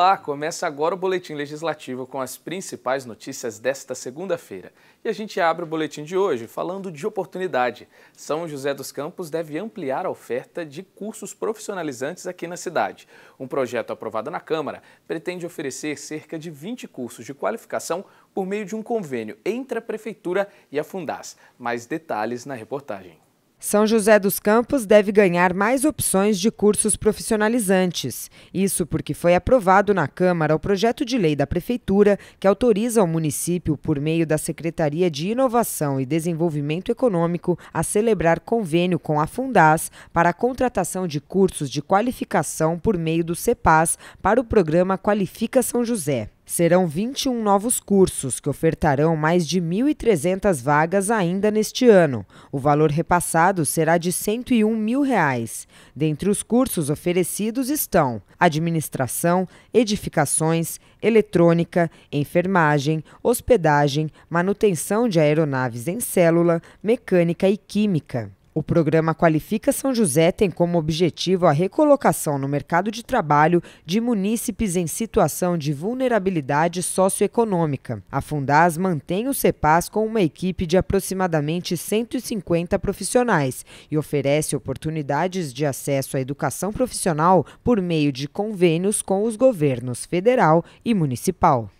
Olá, começa agora o Boletim Legislativo com as principais notícias desta segunda-feira. E a gente abre o boletim de hoje falando de oportunidade. São José dos Campos deve ampliar a oferta de cursos profissionalizantes aqui na cidade. Um projeto aprovado na Câmara pretende oferecer cerca de 20 cursos de qualificação por meio de um convênio entre a Prefeitura e a Fundas. Mais detalhes na reportagem. São José dos Campos deve ganhar mais opções de cursos profissionalizantes. Isso porque foi aprovado na Câmara o projeto de lei da Prefeitura que autoriza o município, por meio da Secretaria de Inovação e Desenvolvimento Econômico, a celebrar convênio com a Fundas para a contratação de cursos de qualificação por meio do CEPAS para o programa Qualifica São José. Serão 21 novos cursos que ofertarão mais de 1.300 vagas ainda neste ano. O valor repassado será de R$ 101 mil. Reais. Dentre os cursos oferecidos estão administração, edificações, eletrônica, enfermagem, hospedagem, manutenção de aeronaves em célula, mecânica e química. O programa Qualifica São José tem como objetivo a recolocação no mercado de trabalho de munícipes em situação de vulnerabilidade socioeconômica. A Fundaz mantém o CEPAS com uma equipe de aproximadamente 150 profissionais e oferece oportunidades de acesso à educação profissional por meio de convênios com os governos federal e municipal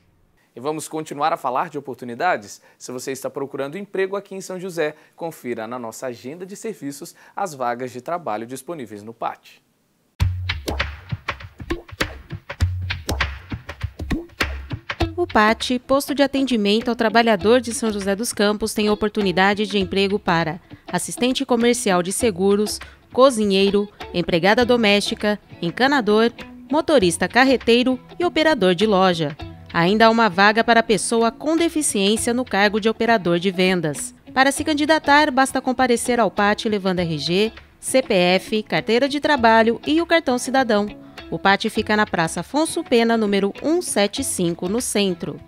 vamos continuar a falar de oportunidades? Se você está procurando emprego aqui em São José, confira na nossa agenda de serviços as vagas de trabalho disponíveis no PAT. O PAT, Posto de Atendimento ao Trabalhador de São José dos Campos, tem oportunidade de emprego para assistente comercial de seguros, cozinheiro, empregada doméstica, encanador, motorista carreteiro e operador de loja. Ainda há uma vaga para pessoa com deficiência no cargo de operador de vendas. Para se candidatar, basta comparecer ao PAT levando RG, CPF, carteira de trabalho e o cartão cidadão. O PAT fica na Praça Afonso Pena, número 175, no centro.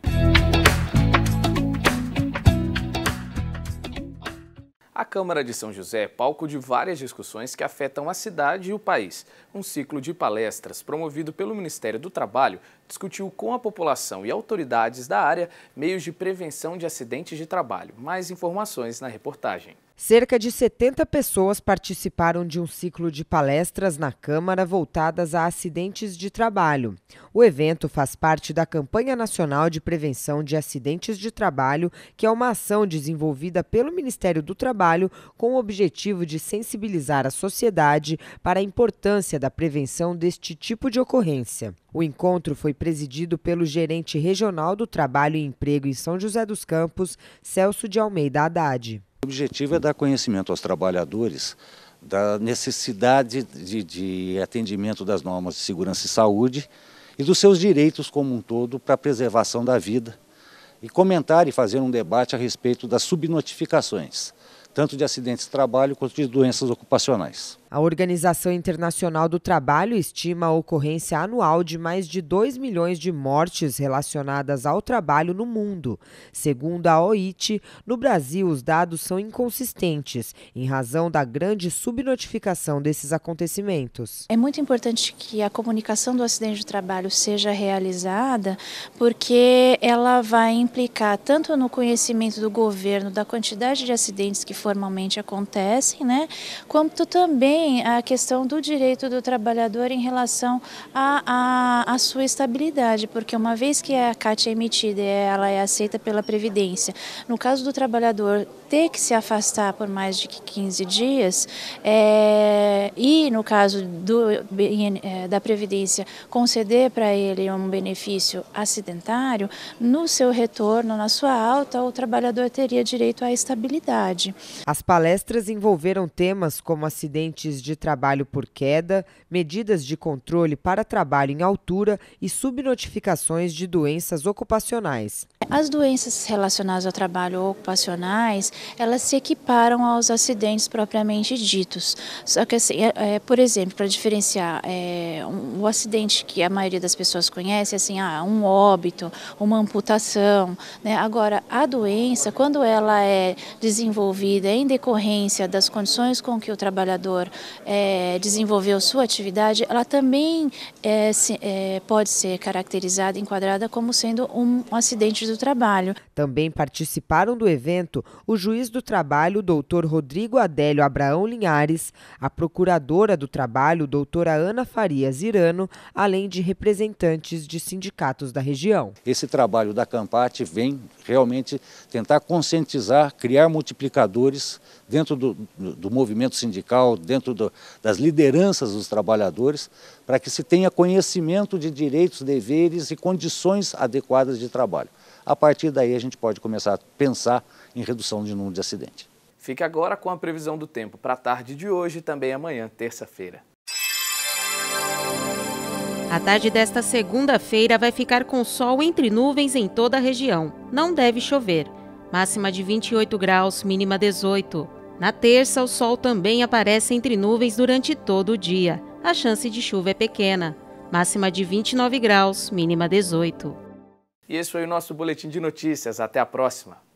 A Câmara de São José é palco de várias discussões que afetam a cidade e o país. Um ciclo de palestras promovido pelo Ministério do Trabalho discutiu com a população e autoridades da área meios de prevenção de acidentes de trabalho. Mais informações na reportagem. Cerca de 70 pessoas participaram de um ciclo de palestras na Câmara voltadas a acidentes de trabalho. O evento faz parte da Campanha Nacional de Prevenção de Acidentes de Trabalho, que é uma ação desenvolvida pelo Ministério do Trabalho com o objetivo de sensibilizar a sociedade para a importância da prevenção deste tipo de ocorrência. O encontro foi presidido pelo gerente regional do Trabalho e Emprego em São José dos Campos, Celso de Almeida Haddad. O objetivo é dar conhecimento aos trabalhadores da necessidade de, de atendimento das normas de segurança e saúde e dos seus direitos como um todo para a preservação da vida e comentar e fazer um debate a respeito das subnotificações, tanto de acidentes de trabalho quanto de doenças ocupacionais. A Organização Internacional do Trabalho estima a ocorrência anual de mais de 2 milhões de mortes relacionadas ao trabalho no mundo. Segundo a OIT, no Brasil os dados são inconsistentes em razão da grande subnotificação desses acontecimentos. É muito importante que a comunicação do acidente de trabalho seja realizada, porque ela vai implicar tanto no conhecimento do governo da quantidade de acidentes que formalmente acontecem, né, quanto também também a questão do direito do trabalhador em relação à sua estabilidade, porque uma vez que a CAT é emitida e ela é aceita pela Previdência, no caso do trabalhador ter que se afastar por mais de 15 dias, é, e no caso do, é, da Previdência conceder para ele um benefício acidentário, no seu retorno, na sua alta, o trabalhador teria direito à estabilidade. As palestras envolveram temas como acidentes de trabalho por queda, medidas de controle para trabalho em altura e subnotificações de doenças ocupacionais. As doenças relacionadas ao trabalho ocupacionais, elas se equiparam aos acidentes propriamente ditos. Só que, assim, é, é por exemplo, para diferenciar é, um, o acidente que a maioria das pessoas conhece, assim, ah, um óbito, uma amputação. Né? Agora, a doença, quando ela é desenvolvida em decorrência das condições com que o trabalhador é, desenvolveu sua atividade, ela também é, se, é, pode ser caracterizada, enquadrada como sendo um acidente do trabalho. Também participaram do evento o juiz do trabalho, doutor Rodrigo Adélio Abraão Linhares, a procuradora do trabalho, doutora Ana Farias Irano, além de representantes de sindicatos da região. Esse trabalho da Campate vem realmente tentar conscientizar, criar multiplicadores dentro do, do movimento sindical, dentro do, das lideranças dos trabalhadores, para que se tenha conhecimento de direitos, deveres e condições adequadas de trabalho. A partir daí a gente pode começar a pensar em redução de número de acidentes. Fique agora com a previsão do tempo para a tarde de hoje e também amanhã, terça-feira. A tarde desta segunda-feira vai ficar com sol entre nuvens em toda a região. Não deve chover. Máxima de 28 graus, mínima 18. Na terça, o sol também aparece entre nuvens durante todo o dia. A chance de chuva é pequena, máxima de 29 graus, mínima 18. E esse foi o nosso boletim de notícias. Até a próxima.